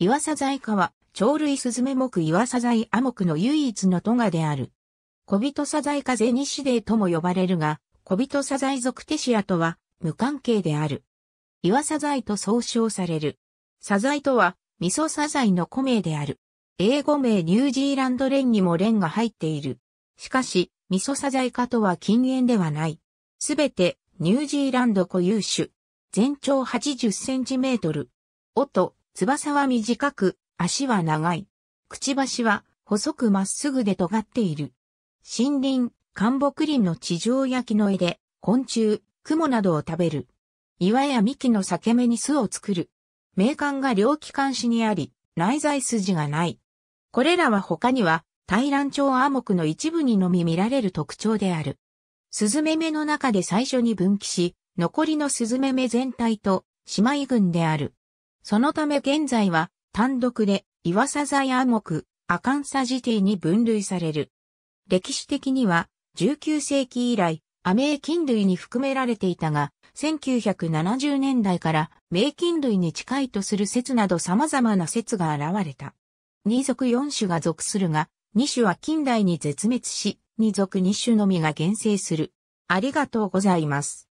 岩佐在科は、鳥類スズメ目岩佐在亜目の唯一のトガである。小人サザイカゼニシデイとも呼ばれるが、小人サザイ属テシアとは無関係である。岩サザイと総称される。サザイとは、味噌サザイの古名である。英語名ニュージーランド連にも連が入っている。しかし、味噌サザイカとは禁煙ではない。すべて、ニュージーランド固有種。全長80センチメートル。音、翼は短く、足は長い。くちばしは細くまっすぐで尖っている。森林、寒木林の地上焼きの絵で、昆虫、雲などを食べる。岩や幹の裂け目に巣を作る。名管が両機関紙にあり、内在筋がない。これらは他には、大乱調。アモクの一部にのみ見られる特徴である。スズメ目の中で最初に分岐し、残りのスズメ目全体と姉妹群である。そのため現在は単独で岩佐座や木、アカンサジティに分類される。歴史的には19世紀以来、アメー菌類に含められていたが、1970年代から名菌類に近いとする説など様々な説が現れた。二属四種が属するが、二種は近代に絶滅し、二属二種のみが現生する。ありがとうございます。